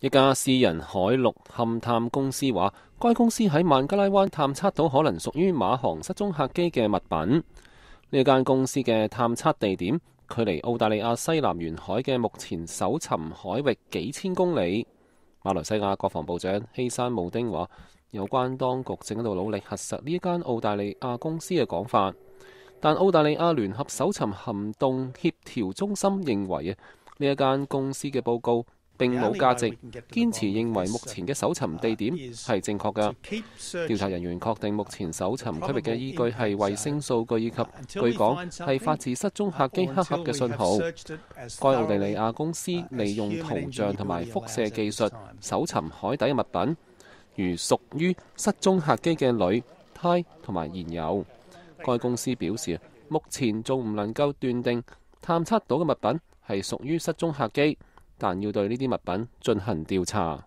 一家私人海陆勘探公司话，该公司喺曼加拉湾探测到可能属于马航失踪客机嘅物品。呢间公司嘅探测地点，距离澳大利亚西南沿海嘅目前搜寻海域几千公里。马来西亚国防部长希山姆丁话，有关当局正喺度努力核实呢一间澳大利亚公司嘅讲法，但澳大利亚联合搜寻行动协调中心认为啊，呢一间公司嘅报告。並冇價值。堅持認為目前嘅搜尋地點係正確嘅。調查人員確定目前搜尋區域嘅依據係衛星數據以及據講係發自失蹤客機黑盒嘅信號。該奧地利亞公司利用圖像同埋輻射技術搜尋海底物品，如屬於失蹤客機嘅鋁、胎同埋燃油。該公司表示，目前仲唔能夠斷定探測到嘅物品係屬於失蹤客機。但要對呢啲物品進行調查。